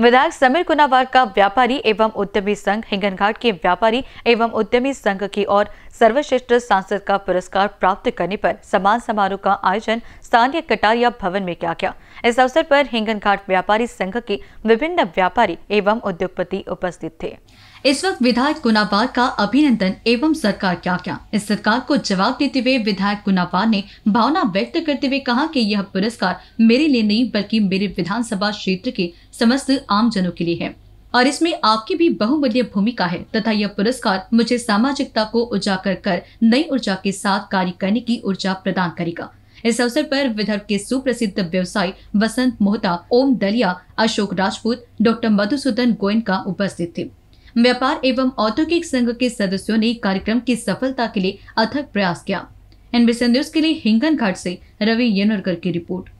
विधायक समीर कुनावार का व्यापारी एवं उद्यमी संघ हिंगनघाट के व्यापारी एवं उद्यमी संघ की ओर सर्वश्रेष्ठ सांसद का पुरस्कार प्राप्त करने पर समान समारोह का आयोजन स्थानीय कटारिया भवन में किया गया इस अवसर पर हिंगन घाट व्यापारी संघ के विभिन्न व्यापारी एवं उद्योगपति उपस्थित थे इस वक्त विधायक गुनाबाद का अभिनंदन एवं सरकार क्या क्या इस सरकार को जवाब देते हुए विधायक गुनाबाद ने भावना व्यक्त करते हुए कहा कि यह पुरस्कार मेरे लिए नहीं बल्कि मेरे विधानसभा क्षेत्र के समस्त आम जनों के लिए है और इसमें आपकी भी बहुमूल्य भूमिका है तथा यह पुरस्कार मुझे सामाजिकता को उजागर कर नई ऊर्जा के साथ कार्य करने की ऊर्जा प्रदान करेगा इस अवसर पर विदर्भ के सुप्रसिद्ध व्यवसायी वसंत मोहता ओम दलिया अशोक राजपूत डॉक्टर मधुसूदन गोयनका उपस्थित थे व्यापार एवं औद्योगिक संघ के सदस्यों ने कार्यक्रम की सफलता के लिए अथक प्रयास किया एनबीसी न्यूज के लिए हिंगन घाट से रवि येनोरकर की रिपोर्ट